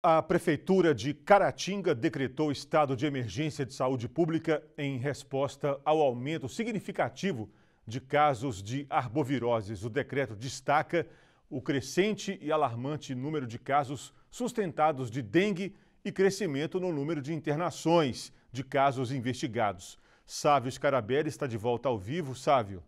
A Prefeitura de Caratinga decretou estado de emergência de saúde pública em resposta ao aumento significativo de casos de arboviroses. O decreto destaca o crescente e alarmante número de casos sustentados de dengue e crescimento no número de internações de casos investigados. Sávio Scarabelli está de volta ao vivo. Sávio.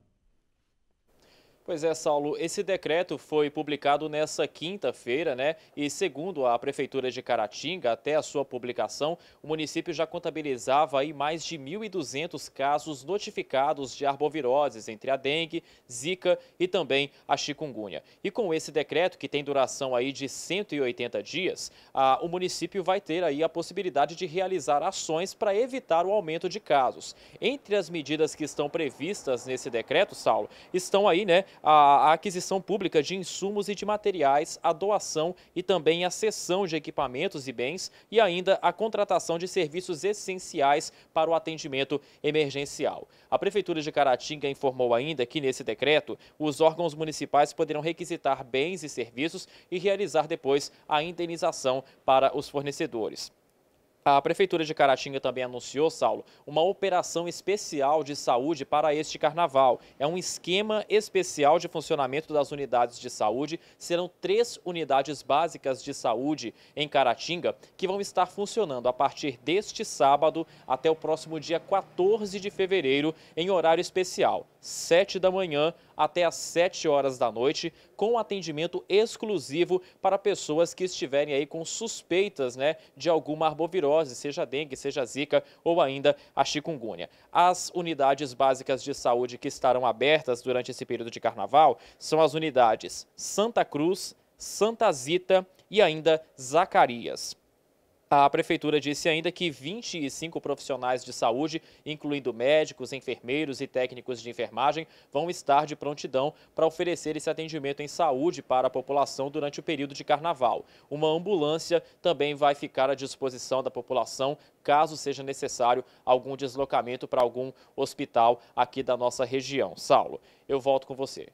Pois é, Saulo, esse decreto foi publicado nessa quinta-feira, né? E segundo a Prefeitura de Caratinga, até a sua publicação, o município já contabilizava aí mais de 1.200 casos notificados de arboviroses, entre a dengue, zika e também a chikungunya. E com esse decreto, que tem duração aí de 180 dias, a, o município vai ter aí a possibilidade de realizar ações para evitar o aumento de casos. Entre as medidas que estão previstas nesse decreto, Saulo, estão aí, né? a, a aquisição pública de insumos e de materiais, a doação e também a cessão de equipamentos e bens e ainda a contratação de serviços essenciais para o atendimento emergencial. A Prefeitura de Caratinga informou ainda que, nesse decreto, os órgãos municipais poderão requisitar bens e serviços e realizar depois a indenização para os fornecedores. A Prefeitura de Caratinga também anunciou, Saulo, uma operação especial de saúde para este carnaval. É um esquema especial de funcionamento das unidades de saúde. Serão três unidades básicas de saúde em Caratinga que vão estar funcionando a partir deste sábado até o próximo dia 14 de fevereiro, em horário especial, 7 da manhã até às 7 horas da noite, com atendimento exclusivo para pessoas que estiverem aí com suspeitas né, de alguma arbovirose seja dengue, seja zika ou ainda a chikungunya. As unidades básicas de saúde que estarão abertas durante esse período de carnaval são as unidades Santa Cruz, Santa Zita e ainda Zacarias. A prefeitura disse ainda que 25 profissionais de saúde, incluindo médicos, enfermeiros e técnicos de enfermagem, vão estar de prontidão para oferecer esse atendimento em saúde para a população durante o período de carnaval. Uma ambulância também vai ficar à disposição da população caso seja necessário algum deslocamento para algum hospital aqui da nossa região. Saulo, eu volto com você.